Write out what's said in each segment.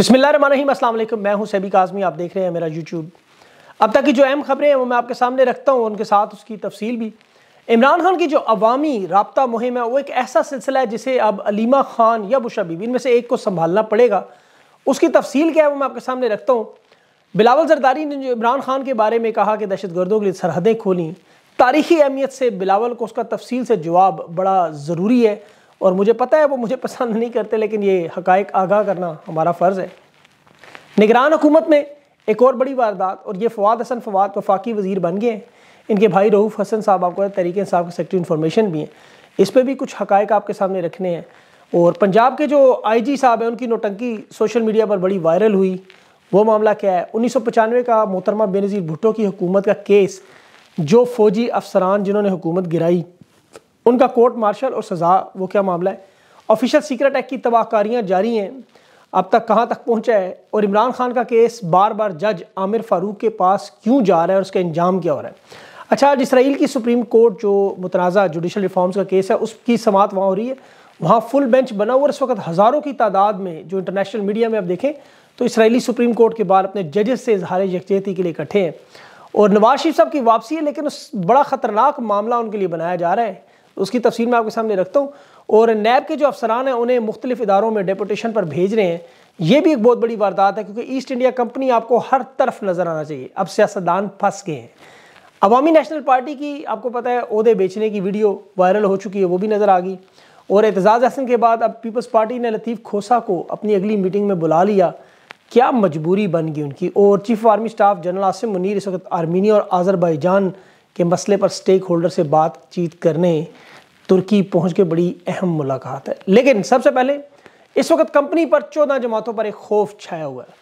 बसमिल्लाम असल मैं हूं सैबी काजमी आप देख रहे हैं मेरा यूट्यूब अब तक की जो अहम खबरें हैं वो मैं आपके सामने रखता हूँ उनके साथ उसकी तफसील भी इमरान खान की जो अवामी रबता मुहिम है वो एक ऐसा सिलसिला है जिसे अब अलीमा खान या बीबी इनमें से एक को संभालना पड़ेगा उसकी तफसील क्या है वो मैं आपके सामने रखता हूँ बिलावल जरदारी ने जो इमरान खान के बारे में कहा कि दहशत गर्दों के लिए सरहदें खोलें तारीखी अहमियत से बिलावल को उसका तफसील से जवाब बड़ा ज़रूरी है और मुझे पता है वो मुझे पसंद नहीं करते लेकिन ये हकायक आगाह करना हमारा फ़र्ज़ है निगरान हुकूमत में एक और बड़ी वारदात और ये फवाद हसन फवाद वफाकी वजीर बन गए हैं इनके भाई रऊफ़ हसन साहब आपको तरीके साहब के सेक्रेटरी इन्फॉर्मेशन भी हैं इस पर भी कुछ हकायक आपके सामने रखने हैं और पंजाब के जो आईजी साहब हैं उनकी नोटंकी सोशल मीडिया पर बड़ी वायरल हुई वो मामला क्या है उन्नीस सौ पचानवे का मोहतरमा बेनज़ीर भुट्टो की हुकूमत का केस जो फ़ौजी अफसरान जिन्होंने हुकूमत गिराई उनका कोर्ट मार्शल और सज़ा वो क्या मामला है ऑफिशियल सीक्रेट एक्ट की तबाहकारियाँ जारी हैं अब तक कहाँ तक पहुँचा है और इमरान खान का केस बार बार जज आमिर फ़ारूक के पास क्यों जा रहा है और उसका इंजाम क्या हो रहा है अच्छा आज इसराइल की सुप्रीम कोर्ट जो मुतनाज़ा जुडिशल रिफॉर्म्स का केस है उसकी समात वहाँ हो रही है वहाँ फुल बेंच बना हुआ और इस वक्त हज़ारों की तादाद में जो इंटरनेशनल मीडिया में आप देखें तो इसराइली सुप्रीम कोर्ट के बाहर अपने जजेस से इजहार यकजहती के लिए इकट्ठे हैं और नवाज शरीफ साहब की वापसी है लेकिन उस बड़ा ख़तरनाक मामला उनके लिए बनाया जा रहा है उसकी तफसील मैं आपके सामने रखता हूँ और नैब के जो अफसरान हैं उन्हें मुख्तलिफ इदारों में डेपोटेशन पर भेज रहे हैं ये भी एक बहुत बड़ी वारदात है क्योंकि ईस्ट इंडिया कंपनी आपको हर तरफ नज़र आना चाहिए अब सियासतदान फंस गए हैं अवामी नेशनल पार्टी की आपको पता है अहदे बेचने की वीडियो वायरल हो चुकी है वो भी नज़र आ गई और एतजाज़ हसन के बाद अब पीपल्स पार्टी ने लतीफ़ खोसा को अपनी अगली मीटिंग में बुला लिया क्या मजबूरी बन गई उनकी और chief army staff general Asim Munir इस वक्त आर्मीनिया और आज़रबाईजान के मसले पर स्टेक होल्डर से बातचीत करने तुर्की पहुंच के बड़ी अहम मुलाकात है लेकिन सबसे पहले इस वक्त कंपनी पर चौदह जमातों पर एक खौफ छाया हुआ है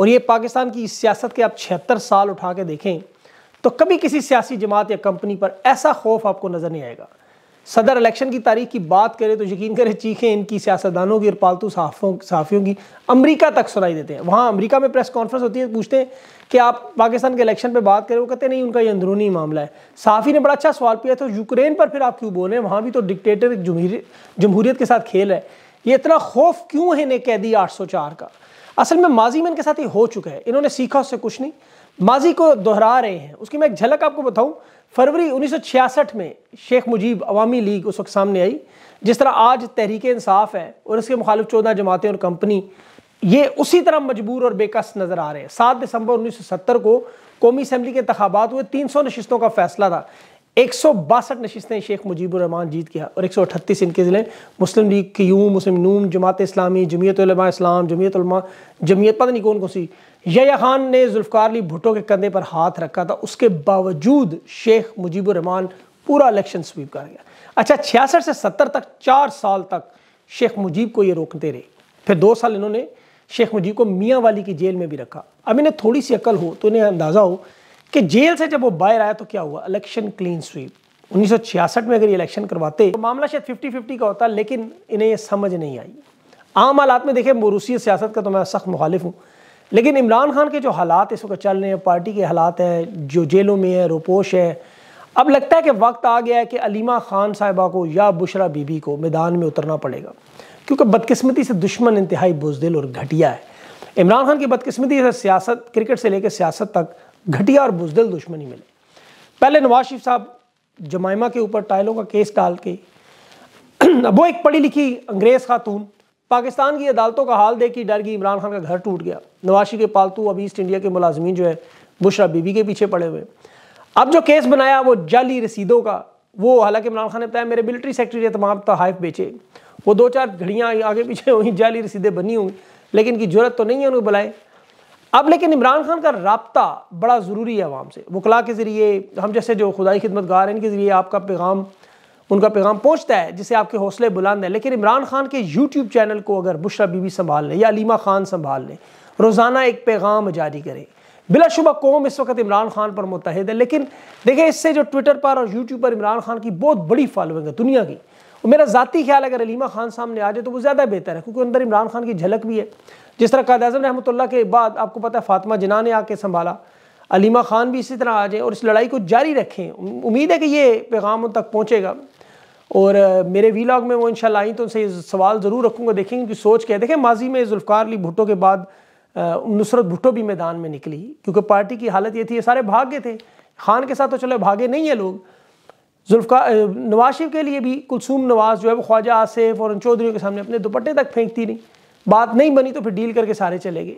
और ये पाकिस्तान की सियासत के आप छिहत्तर साल उठा के देखें तो कभी किसी सियासी जमात या कंपनी पर ऐसा खौफ आपको नज़र नहीं आएगा सदर इलेक्शन की तारीख की बात करें तो यकीन करें चीखें इनकी सियासतदानों की और पालतू सहाफ़ियों की अमेरिका तक सुनाई देते हैं वहाँ अमेरिका में प्रेस कॉन्फ्रेंस होती है पूछते हैं कि आप पाकिस्तान के इलेक्शन पे बात करें वो कहते नहीं उनका ये अंदरूनी मामला है साफ़ी ने बड़ा अच्छा सवाल किया तो यूक्रेन पर फिर आप क्यों बोलें वहाँ भी तो डिक्टेटर जमहूरियत के साथ खेल है ये इतना खौफ क्यों है इन्हें कैदी आठ का असल में माजी में इनके साथ ये हो चुका है इन्होंने सीखा उससे कुछ नहीं माजी को दोहरा रहे हैं उसकी मैं एक झलक आपको बताऊँ फरवरी 1966 में शेख मुजीब अवामी लीग उस वक्त सामने आई जिस तरह आज तहरीक इंसाफ है और इसके मुखालिफ चौदह जमातें और कंपनी ये उसी तरह मजबूर और बेकस नज़र आ रहे हैं सात दिसंबर 1970 को कौमी असम्बली के इंतबात हुए 300 नशस्तों का फैसला था एक सौ बासठ नशस्तें शेख मुजीबरहमान जीत गया और एक सौ अठतीस इनके ज़िले मुस्लिम लीग क्यूम मुस्लिम नूम जमात इस्लामी जमीयत इस्लाम जमीयत जमीयत पता नहीं कौन कौन सी यया खान ने जुल्फकार अली भुटो के कंधे पर हाथ रखा था उसके बावजूद शेख मुजीबरहमान पूरा इलेक्शन स्वीप कर गया अच्छा छियासठ से सत्तर तक चार साल तक शेख मुजीब को ये रोकते रहे फिर दो साल इन्होंने शेख मुजीब को मियाँ वाली की जेल में भी रखा अब इन्हें थोड़ी सी अकल हो तो इन्हें अंदाज़ा हो कि जेल से जब वो बाहर आया तो क्या हुआ इलेक्शन क्लीन स्वीप 1966 में अगर ये इलेक्शन करवाते तो मामला शायद 50-50 का होता लेकिन इन्हें ये समझ नहीं आई आम हालात में देखें मोरूसी सियासत का तो मैं सख्त मुखालिफ हूँ लेकिन इमरान खान के जो हालात इस वक्त चल रहे हैं पार्टी के हालात हैं जो जेलों में है रोपोश है अब लगता है कि वक्त आ गया है कि अलीमा खान साहिबा को या बुशरा बीबी को मैदान में उतरना पड़ेगा क्योंकि बदकिस्मती से दुश्मन इंतहाई बुजदिल और घटिया है इमरान खान की बदकिस्मती से सियासत क्रिकेट से लेकर सियासत तक घटिया और बुजदिल दुश्मनी मिले पहले नवाज शरीफ साहब जमाइमा के ऊपर टाइलों का केस डाल के वो एक पढ़ी लिखी अंग्रेज़ खातून पाकिस्तान की अदालतों का हाल देख के डर गई इमरान खान का घर टूट गया नवाशी के पालतू अब ईस्ट इंडिया के मुलाजमीन जो है बुशरा बीबी के पीछे पड़े हुए अब जो केस बनाया वो जाली रसीदों का वो हालांकि इमरान खान ने बताया मेरे मिलिट्री सेक्रेटरी तमाम तहफ बेचे वो दो चार घड़ियाँ आगे पीछे हुई जाली रसीदें बनी हुई लेकिन की जरूरत तो नहीं है उनको बुलाए अब लेकिन इमरान खान का रबता बड़ा ज़रूरी है आवाम से वकला के ज़रिए हम जैसे जो खुदाई खिदमत गार हैं इनके ज़रिए आपका पैगाम उनका पैगाम पहुंचता है जिसे आपके हौसले बुलंद हैं लेकिन इमरान खान के यूट्यूब चैनल को अगर बुशरा बीबी संभाल लें या अलीमा खान संभाल लें रोज़ाना एक पैगाम जारी करें बिलाशुबा कौम इस वक्त इमरान खान पर मुतहद है लेकिन देखिए इससे जो ट्विटर पर और यूट्यूब पर इमरान खान की बहुत बड़ी फॉलोइंग है दुनिया की और मेरा ज़ाती ख्याल अगर अलीमा खान सामने आ जाए तो वो ज़्यादा बेहतर है क्योंकि अंदर इमरान खान की झलक भी है जिस तरह कायद अजम रहमत के बाद आपको पता है फातिमा जना ने आके संभाला अलीमा खान भी इसी तरह आ जाए और इस लड़ाई को जारी रखें उम्मीद है कि ये पैगाम उन तक पहुँचेगा और मेरे लॉग में वो इन आई तो उनसे सवाल ज़रूर रखूँगा देखेंगे कि सोच क्या देखें माजी में जुल्फ़ार अली भुट्टो के बाद नुसरत भुट्टो भी मैदान में निकली क्योंकि पार्टी की हालत ये थी ये सारे भाग गए थे खान के साथ तो चलो भागे नहीं है लोग जुल्फ़ार नवाज शरीफ के लिए भी कुलसूम नवाज़ जो है वो ख्वाजा आसिफ और चौधरी के सामने अपने दुपट्टे तक फेंकती नहीं बात नहीं बनी तो फिर डील करके सारे चले गए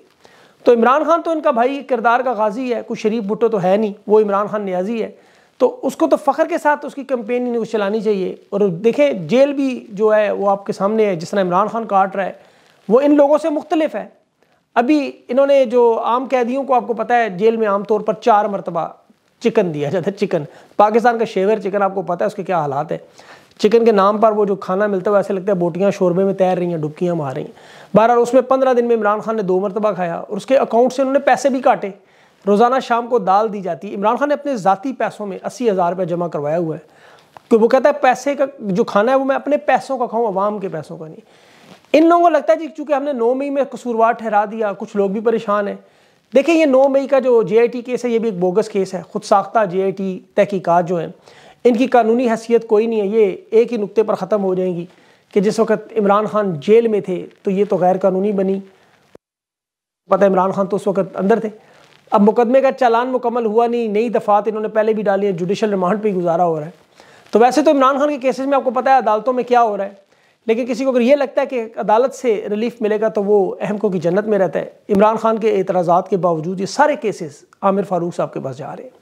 तो इमरान खान तो इनका भाई किरदार का गाजी है कुछ शरीफ भुट्टो तो है नहीं वो इमरान खान न्याजी है तो उसको तो फ़ख्र के साथ उसकी कंपेन न्यूज़ चलानी चाहिए और देखें जेल भी जो है वो आपके सामने है जिस तरह इमरान खान काट रहा है वो इन लोगों से मुख्तलिफ है अभी इन्होंने जो आम कैदियों को आपको पता है जेल में आमतौर पर चार मरतबा चिकन दिया जाता है चिकन पाकिस्तान का शेवर चिकन आपको पता है उसके क्या हालात है चिकन के नाम पर वो जो खाना मिलता है ऐसे लगता है बोटियाँ शोरबे में तैर रही हैं डुबकियाँ मार रही हैं बहरहाल उसमें पंद्रह दिन में इमरान खान ने दो मरतबा खाया और उसके अकाउंट से उन्होंने पैसे भी काटे रोज़ाना शाम को दाल दी जाती है इमरान खान ने अपने ज़ाती पैसों में अस्सी हज़ार रुपये जमा करवाया हुआ है क्योंकि तो वो कहता है पैसे का जो खाना है वो मैं अपने पैसों का खाऊँ आवाम के पैसों का नहीं इन लोगों को लगता है जी चूँकि हमने नौ मई में कसूरवार ठहरा दिया कुछ लोग भी परेशान हैं देखिए ये नौ मई का जो जे केस है ये भी एक बोगस केस है खुद साख्ता जे तहकीक़त जो है इनकी कानूनी हैसियत कोई नहीं है ये एक ही नुकते पर ख़त्म हो जाएंगी कि जिस वक्त इमरान खान जेल में थे तो ये तो गैर कानूनी बनी पता इमरान खान तो उस वक्त अंदर थे अब मुकदमे का चालान मुकम्मल हुआ नहीं नई दफ़ात इन्होंने पहले भी डाली है जुडिशल रिमांड पर गुजारा हो रहा है तो वैसे तो इमरान खान के केसेस में आपको पता है अदालतों में क्या हो रहा है लेकिन किसी को अगर ये लगता है कि अदालत से रिलीफ मिलेगा तो वो अहम को की जन्नत में रहता है इमरान खान के एतराज़ा के बावजूद ये सारे केसेस आमिर फ़ारूक साहब के पास जा रहे हैं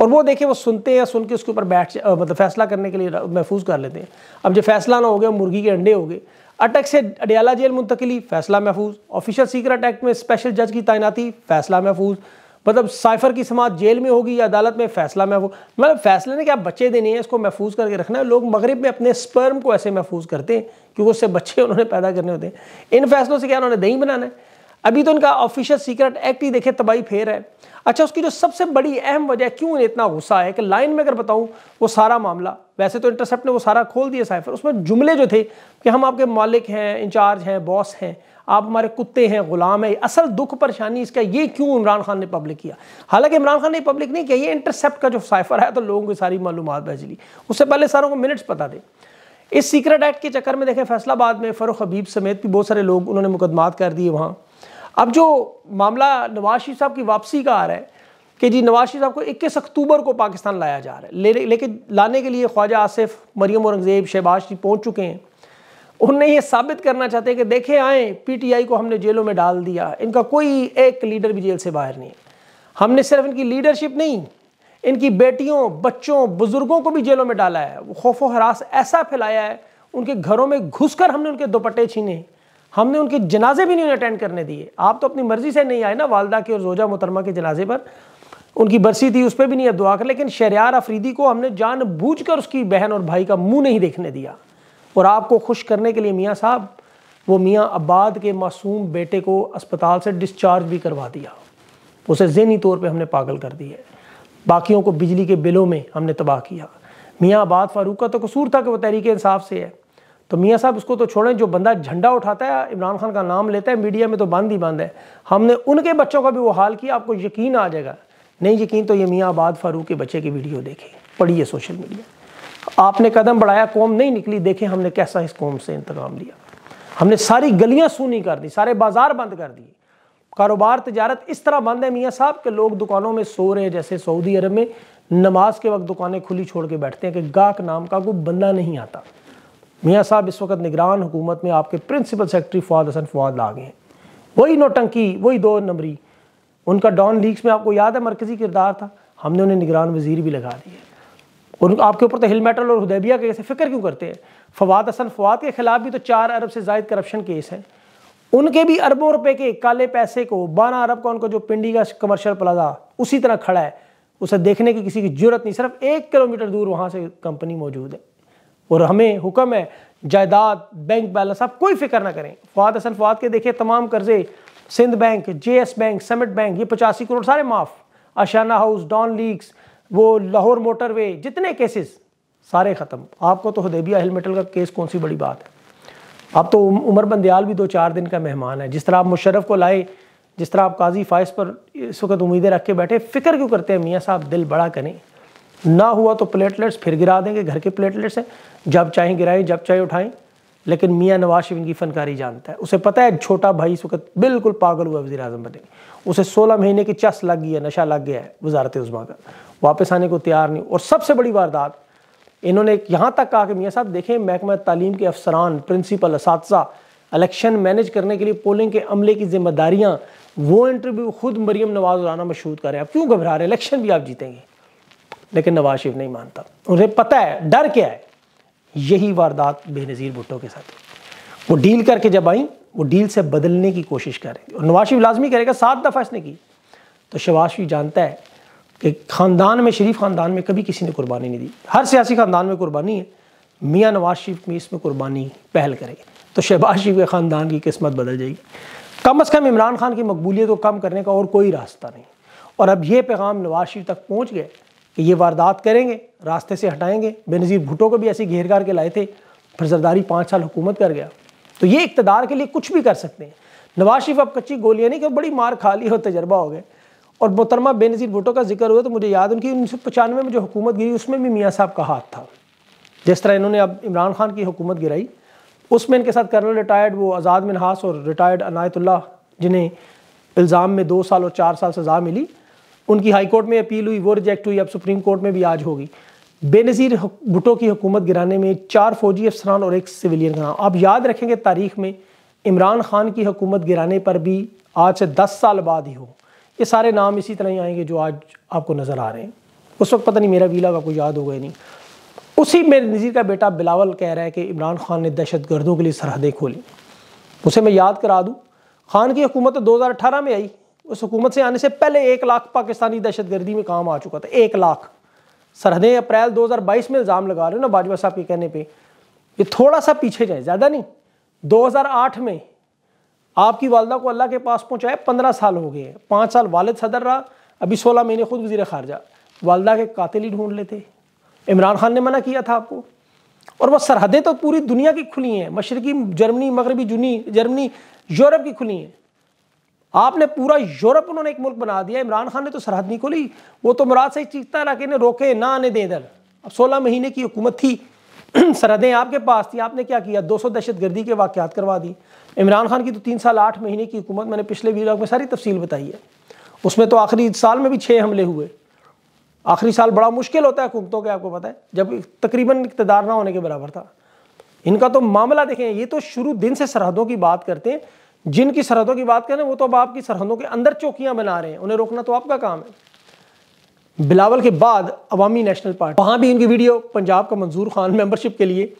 और वो देखें वो सुनते हैं सुन के उसके ऊपर बैठ मतलब फैसला करने के लिए महफूज कर लेते हैं अब जो फैसला ना हो गया मुर्गी के अंडे हो गए अटक से अडियाला जेल मुंतकली फैसला महफूज ऑफिशियल सीक्रेट एक्ट में स्पेशल जज की तैनाती फैसला महफूज मतलब साइफर की समाज जेल में होगी या अदालत में फैसला महफूज मतलब फैसले ने क्या बच्चे देने हैं इसको महफूज करके रखना है लोग मगरब में अपने स्पर्म को ऐसे महफूज करते हैं क्योंकि उससे बच्चे उन्होंने पैदा करने होते हैं इन फैसलों से क्या उन्होंने दही बनाना है अभी तो इनका ऑफिशियल सीक्रेट एक्ट ही देखे तबाही फेर है अच्छा उसकी जो सबसे बड़ी अहम वजह क्यों इन्हें इतना गुस्सा है कि लाइन में अगर बताऊं वो सारा मामला वैसे तो इंटरसेप्ट ने वो सारा खोल दिया साइफर उसमें जुमले जो थे कि हम आपके मालिक हैं इंचार्ज हैं बॉस हैं आप हमारे कुत्ते हैं गुलाम हैं असल दुख परेशानी इसका ये क्यों इमरान खान ने पब्लिक किया हालांकि इमरान खान ने पब्लिक नहीं किया ये इंटरसेप्ट का जो साइफर है तो लोगों की सारी मालूम भेज ली उससे पहले सारों को मिनट्स पता दें इस सीक्रेट एक्ट के चक्कर में देखें फैसलाबाद में फ़रुख हबीब समेत भी बहुत सारे लोग उन्होंने मुकदमात कर दिए वहाँ अब जो मामला नवाज शरीफ साहब की वापसी का आ रहा है कि जी नवाज शरीफ साहब को इक्कीस अक्टूबर को पाकिस्तान लाया जा रहा है ले लेकिन लाने के लिए ख्वाजा आसिफ मरियम औरंगज़ेब शहबाज शरीफ पहुँच चुके हैं उनने ये साबित करना चाहते हैं कि देखे आए पीटीआई को हमने जेलों में डाल दिया इनका कोई एक लीडर भी जेल से बाहर नहीं हमने सिर्फ इनकी लीडरशिप नहीं इनकी बेटियों बच्चों बुज़ुर्गों को भी जेलों में डाला है खौफ व हरास ऐसा फैलाया है उनके घरों में घुसकर हमने उनके दोपट्टे छीने हमने उनके जनाजे भी नहीं अटेंड करने दिए आप तो अपनी मर्ज़ी से नहीं आए ना वालदा के और रोजा मुतरमा के जनाजे पर उनकी बरसी थी उस पर भी नहीं अब दुआ कर लेकिन शरियार अफरीदी को हमने जान बूझ कर उसकी बहन और भाई का मुंह नहीं देखने दिया और आपको खुश करने के लिए मियाँ साहब वो मियाँ अब्बाद के मासूम बेटे को अस्पताल से डिस्चार्ज भी करवा दिया उसे जहनी तौर पर हमने पागल कर दिया बाकियों को बिजली के बिलों में हमने तबाह किया मियाँ आबाद फारूक का तो कसूर था कि वह तहरीक इंसाफ से है तो मियाँ साहब उसको तो छोड़ें जो बंदा झंडा उठाता है इमरान खान का नाम लेता है मीडिया में तो बंद ही बंद है हमने उनके बच्चों का भी वो हाल किया आपको यकीन आ जाएगा नहीं यकीन तो ये मियाँ आबाद फारूक के बच्चे की वीडियो देखे पढ़िए सोशल मीडिया आपने कदम बढ़ाया कौम नहीं निकली देखे हमने कैसा इस कौम से इंतकाम लिया हमने सारी गलियाँ सूनी कर दी सारे बाजार बंद कर दिए कारोबार तजारत इस तरह बंद है मियाँ साहब के लोग दुकानों में सो रहे हैं जैसे सऊदी अरब में नमाज के वक्त दुकानें खुली छोड़ के बैठते हैं कि गाहक नाम का कोई बंदा नहीं आता मियाँ साहब इस वक्त निगरान हुकूमत में आपके प्रिंसिपल सेक्रेटरी फवाद हसन फवाद ला गए हैं वही नोटंकी वही दो नंबरी उनका डॉन लीक्स में आपको याद है मरकज़ी किरदार था हमने उन्हें निगरान वजीर भी लगा दिए और आपके ऊपर तो हिलमेटल और हदैबिया के ऐसे फ़िक्र क्यों करते हैं फवाद हसन फवाद के ख़िलाफ़ भी तो चार अरब से जायद करप्शन केस हैं उनके भी अरबों रुपए के काले पैसे को बारह अरब का उनका जो पिंडी का कमर्शियल प्लाजा उसी तरह खड़ा है उसे देखने की किसी की जरूरत नहीं सिर्फ एक किलोमीटर दूर वहाँ से कंपनी मौजूद है और हमें हुक्म है जायदाद बैंक बैलेंस आप कोई फिक्र ना करें फवाद असल फवाद के देखे तमाम कर्जे Sindh bank J S bank Summit bank ये पचासी करोड़ सारे माफ़ अशाना हाउस डॉन लीक्स वो लाहौर मोटरवे जितने केसेस सारे ख़त्म आपको तो हदेबिया हेलमेटल का केस कौन सी बड़ी बात है आप तो उमर बंदयाल भी दो चार दिन का मेहमान है जिस तरह आप मुशरफ को लाए जिस तरह आप काजी फाइज पर इस वक्त उम्मीदें रख के बैठे फ़िक्र क्यों करते हैं मियाँ साहब दिल बड़ा करें ना हुआ तो प्लेटलेट्स फिर गिरा देंगे घर के प्लेटलेट्स हैं जब चाहे गिराएं जब चाहे उठाएं लेकिन मियाँ नवाज शरीफ इनकी फनकारी जानता है उसे पता है छोटा भाई इस वक्त बिल्कुल पागल हुआ वजी अजम बने उसे सोलह महीने की चस लग गई है नशा लग गया है वजारत उजमा का वापस आने को तैयार नहीं और सबसे बड़ी वारदात इन्होंने यहाँ तक कहा कि मियाँ साहब देखें महकमा तालीम के अफसरान प्रिंसिपल इस इलेक्शन मैनेज करने के लिए पोलिंग के अमले की जिम्मेदारियाँ वो इंटरव्यू खुद मरीम नवाज राना मशहूद हैं आप क्यों घबरा रहे हैं इलेक्शन भी आप जीतेंगे लेकिन नवाज शरीफ नहीं मानता उन्हें पता है डर क्या है यही वारदात बेनज़ीर भुट्टो के साथ वो डील करके जब आई वो डील से बदलने की कोशिश करें और नवाज शरीफ लाजमी करेगा सात दफ़ा इसने की तो शवाज शरीफ जानता है कि ख़ानदान में शरीफ ख़ानदान में कभी किसी ने कुर्बानी नहीं दी हर सियासी ख़ानदान में कुर्बानी है मियाँ नवाज शरीफ में इसमें कुर्बानी पहल करेगी तो शहबाज शरीफ के ख़ानदान की किस्मत बदल जाएगी कम अज़ कम इमरान खान की मकबूलियत को कम करने का और कोई रास्ता नहीं और अब यह पैगाम नवाज शरीफ तक पहुँच गए कि ये वारदात करेंगे रास्ते से हटाएंगे बेनज़ीर भुटो को भी ऐसे घेर घार के लाए थे फिर जरदारी पाँच साल हुकूमत कर गया तो ये इकतदार के लिए कुछ भी कर सकते हैं नवाज शरीफ अब कच्ची गोलियाँ नहीं कि बड़ी मार खा ली और तजर्बा हो गए और मोहतरमा बेनज़ीर भुटो का जिक्र हुआ तो मुझे याद उनकी उन्नीस सौ पचानवे में जो हुकूमत गिरी उसमें भी मियाँ साहब का हाथ था जिस तरह इन्होंने अब इमरान खान की हुकूमत गिराई उसमें इनके साथ कर्नल रिटायर्ड वो आज़ाद मिनहास और रिटायर्ड अनायतुल्ला जिन्हें इल्ज़ाम में दो साल और चार साल सज़ा मिली उनकी हाई कोर्ट में अपील हुई वो रिजेक्ट हुई अब सुप्रीम कोर्ट में भी आज होगी बेनज़ीर भुटो की हुकूमत गिराने में चार फौजी अफसरान और एक सिविलियन का नाम आप याद रखेंगे तारीख में इमरान खान की हुकूमत गिराने पर भी आज से दस साल बाद ही हो ये सारे नाम इसी तरह ही आएंगे जो आज आपको नज़र आ रहे हैं उस वक्त पता नहीं मेरा वीला आपको याद हो गया नहीं उसी में नज़ीर का बेटा बिलावल कह रहा है कि इमरान खान ने दहशत गर्दों के लिए सरहदें खोली उसे मैं याद करा दूँ खान की हुकूमत तो अठारह में आई उस हुकूमत से आने से पहले एक लाख पाकिस्तानी दहशतगर्दी में काम आ चुका था एक लाख सरहदें अप्रैल 2022 में इल्ज़ाम लगा रहे हो ना बाजवा साहब के कहने पे ये थोड़ा सा पीछे जाए ज़्यादा नहीं 2008 में आपकी वालदा को अल्लाह के पास पहुँचाए पंद्रह साल हो गए पाँच साल वालद सदर रहा अभी सोलह महीने खुद वजी खारजा वालदा के कातिल ही ढूंढ लेते इमरान खान ने मना किया था आपको और वह सरहदें तो पूरी दुनिया की खुली हैं मशरकी जर्मनी मगरबी जुनी जर्मनी यूरोप की खुली हैं आपने पूरा यूरोप उन्होंने एक मुल्क बना दिया इमरान खान ने तो सरहद नहीं खोली वो तो मुराद से चीखता रहा कि इन्हें रोके ना आने दें इधर अब सोलह महीने की हुकूमत थी सरहदें आपके पास थी आपने क्या किया 200 दहशतगर्दी के वाक़ात करवा दी इमरान खान की तो तीन साल आठ महीने की हुकूमत मैंने पिछले वीलॉग में सारी तफसील बताई है उसमें तो आखिरी साल में भी छः हमले हुए आखिरी साल बड़ा मुश्किल होता है हुकूमतों के आपको पता है जब तकरीबन इकतदार ना होने के बराबर था इनका तो मामला देखें ये तो शुरू दिन से सरहदों की बात करते हैं जिनकी सरहदों की बात करें वो तो अब आपकी सरहदों के अंदर चौकियां बना रहे हैं उन्हें रोकना तो आपका काम है बिलावल के बाद अवामी नेशनल पार्टी वहां भी इनकी वीडियो पंजाब का मंजूर खान मेंबरशिप के लिए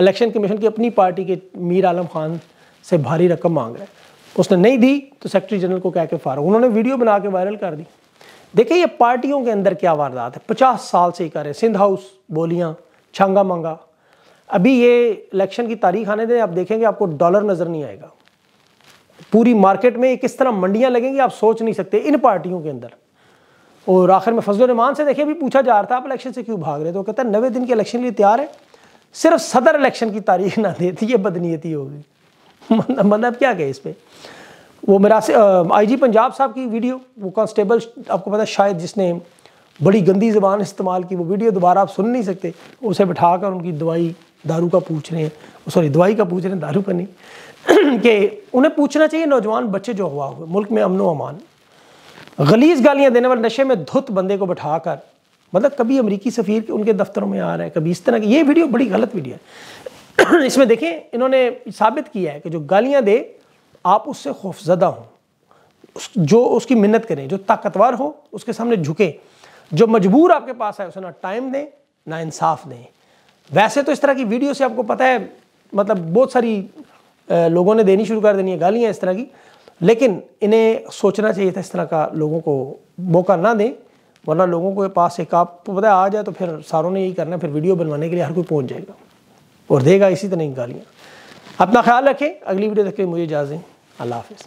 इलेक्शन कमीशन की अपनी पार्टी के मीर आलम खान से भारी रकम मांग रहे हैं उसने नहीं दी तो सेक्रेटरी जनरल को कह के फारो उन्होंने वीडियो बना के वायरल कर दी देखिए ये पार्टियों के अंदर क्या वारदात है पचास साल से ही करें सिंध हाउस बोलियाँ छांगा मांगा अभी ये इलेक्शन की तारीख आने दें आप देखेंगे आपको डॉलर नज़र नहीं आएगा पूरी मार्केट में किस तरह मंडियाँ लगेंगी आप सोच नहीं सकते इन पार्टियों के अंदर और आखिर में फजल रमान से देखिए भी पूछा जा रहा था आप इलेक्शन से क्यों भाग रहे तो कहते हैं नवे दिन के इलेक्शन के लिए तैयार है सिर्फ सदर इलेक्शन की तारीख ना देती ये बदनीयती होगी मतलब, मतलब क्या कहे इस पर वो मेरा आई जी पंजाब साहब की वीडियो वो कांस्टेबल आपको पता शायद जिसने बड़ी गंदी ज़बान इस्तेमाल की वो वीडियो दोबारा आप सुन नहीं सकते उसे बिठा कर उनकी दवाई दारू का पूछ रहे हैं सॉरी दवाई का पूछ रहे हैं दारू का नहीं कि उन्हें पूछना चाहिए नौजवान बच्चे जो हुआ हुए मुल्क में अमन अमान गलीज गालियाँ देने वाले नशे में धुत बंदे को बैठा कर मतलब कभी अमरीकी सफ़ीर के उनके दफ्तरों में आ रहा है कभी इस तरह की ये वीडियो बड़ी गलत वीडियो है इसमें देखें इन्होंने साबित किया है कि जो गालियाँ दे आप उससे खौफजदा हों उस जो उसकी मिन्नत करें जो ताकतवर हो उसके सामने झुकें जो मजबूर आपके पास आए उसे ना टाइम दें ना इंसाफ दें वैसे तो इस तरह की वीडियो से आपको पता है मतलब बहुत सारी लोगों ने देनी शुरू कर देनी है गालियाँ इस तरह की लेकिन इन्हें सोचना चाहिए था इस तरह का लोगों को मौका ना दें वरना लोगों के पास एक आप तो पता है आ जाए तो फिर सारों ने यही करना है फिर वीडियो बनवाने के लिए हर कोई पहुँच जाएगा और देगा इसी तरह की गालियाँ अपना ख्याल रखें अगली वीडियो तक के मुझे इजाज़ें अल्लाह हाफिज़